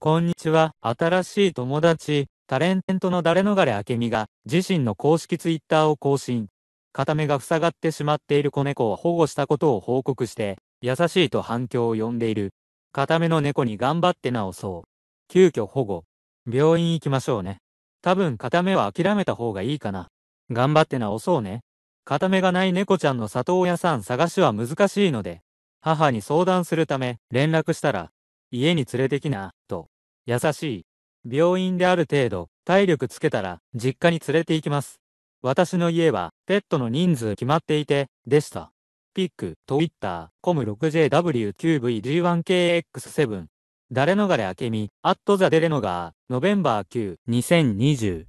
こんにちは、新しい友達、タレントの誰のがれあけみが、自身の公式ツイッターを更新。片目が塞がってしまっている子猫を保護したことを報告して、優しいと反響を呼んでいる。片目の猫に頑張って治そう。急遽保護。病院行きましょうね。多分片目は諦めた方がいいかな。頑張って治そうね。片目がない猫ちゃんの里親さん探しは難しいので、母に相談するため連絡したら、家に連れてきな、と、優しい。病院である程度、体力つけたら、実家に連れて行きます。私の家は、ペットの人数決まっていて、でした。ピック、トイッター、コム 6JW9VG1KX7。誰のがれあけみ、アットザデレノガー、ノベンバー9、2020。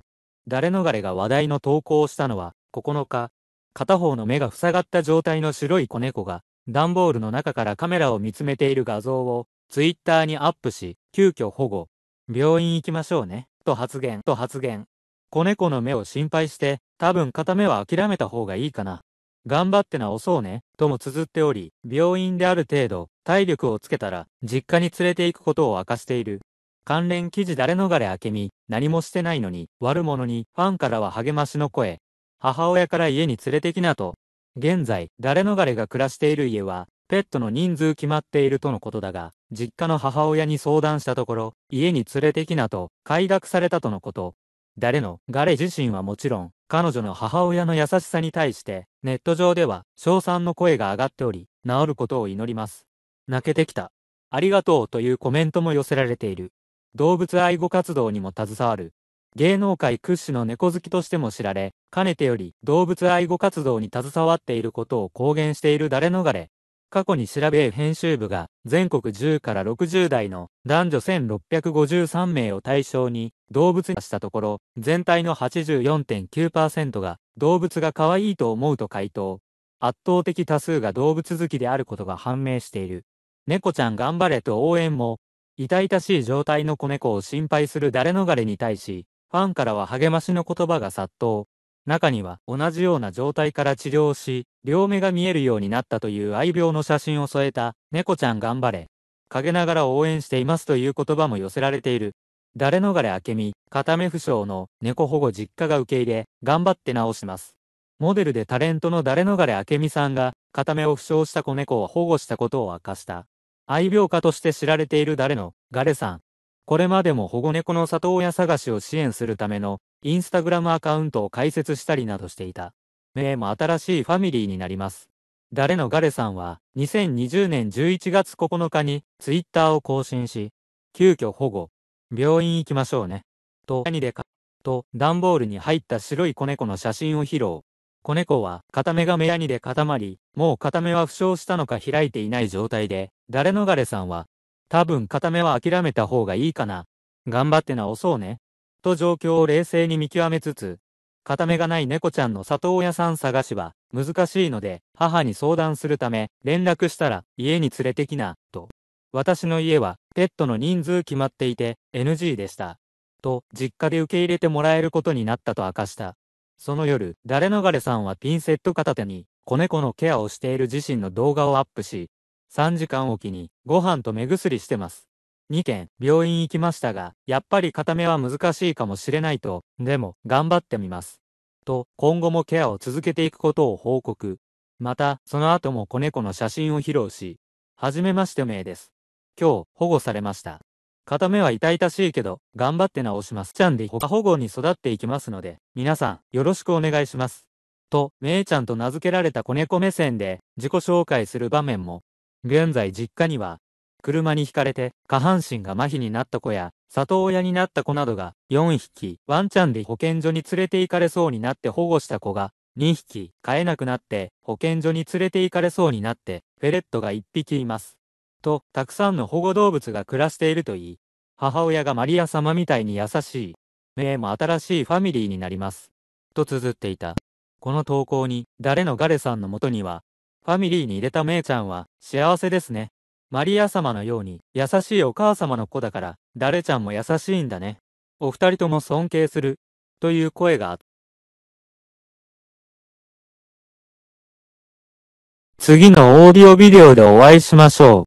誰のがれが話題の投稿をしたのは、9日、片方の目が塞がった状態の白い子猫が、段ボールの中からカメラを見つめている画像を、ツイッターにアップし、急遽保護。病院行きましょうね、と発言、と発言。子猫の目を心配して、多分片目は諦めた方がいいかな。頑張って治そうね、とも綴っており、病院である程度、体力をつけたら、実家に連れて行くことを明かしている。関連記事誰逃れ明美、何もしてないのに、悪者に、ファンからは励ましの声、母親から家に連れてきなと。現在、誰逃れが暮らしている家は、ペットの人数決まっているとのことだが、実家の母親に相談したところ、家に連れてきなと、快諾されたとのこと。誰の、彼自身はもちろん、彼女の母親の優しさに対して、ネット上では、称賛の声が上がっており、治ることを祈ります。泣けてきた。ありがとうというコメントも寄せられている。動物愛護活動にも携わる。芸能界屈指の猫好きとしても知られ、かねてより動物愛護活動に携わっていることを公言している誰逃れ。過去に調べ編集部が全国10から60代の男女1653名を対象に動物にしたところ全体の84.9%が動物が可愛いと思うと回答圧倒的多数が動物好きであることが判明している猫ちゃん頑張れと応援も痛々しい状態の子猫を心配する誰逃れに対しファンからは励ましの言葉が殺到中には同じような状態から治療し、両目が見えるようになったという愛病の写真を添えた、猫ちゃん頑張れ。陰ながら応援していますという言葉も寄せられている。誰のがれ明美、片目負傷の猫保護実家が受け入れ、頑張って治します。モデルでタレントの誰のがれ明美さんが、片目を負傷した子猫を保護したことを明かした。愛病家として知られている誰の、がれさん。これまでも保護猫の里親探しを支援するためのインスタグラムアカウントを開設したりなどしていた。名も新しいファミリーになります。誰のガレさんは2020年11月9日にツイッターを更新し、急遽保護、病院行きましょうね、と、何でか、と、段ボールに入った白い子猫の写真を披露。子猫は片目が目やにで固まり、もう片目は負傷したのか開いていない状態で、誰のガレさんは多分片目は諦めた方がいいかな。頑張って直そうね。と状況を冷静に見極めつつ、片目がない猫ちゃんの里親さん探しは難しいので、母に相談するため、連絡したら家に連れてきな、と。私の家はペットの人数決まっていて NG でした。と、実家で受け入れてもらえることになったと明かした。その夜、誰のれさんはピンセット片手に、子猫のケアをしている自身の動画をアップし、3時間おきにご飯と目薬してます。2件、病院行きましたが、やっぱり片めは難しいかもしれないと、でも、頑張ってみます。と、今後もケアを続けていくことを報告。また、その後も子猫の写真を披露し、はじめまして名です。今日、保護されました。片目は痛々しいけど、頑張って直します。ちゃんで他保護に育っていきますので、皆さん、よろしくお願いします。と、めいちゃんと名付けられた子猫目線で、自己紹介する場面も現在実家には、車にひかれて下半身が麻痺になった子や、里親になった子などが4匹、ワンちゃんで保健所に連れて行かれそうになって保護した子が2匹、飼えなくなって保健所に連れて行かれそうになって、フェレットが1匹います。と、たくさんの保護動物が暮らしているといい、母親がマリア様みたいに優しい、目も新しいファミリーになります。と綴っていた。この投稿に、誰のガレさんのもとには、ファミリーに入れためいちゃんは幸せですね。マリア様のように優しいお母様の子だから、誰ちゃんも優しいんだね。お二人とも尊敬する。という声があった。次のオーディオビデオでお会いしましょう。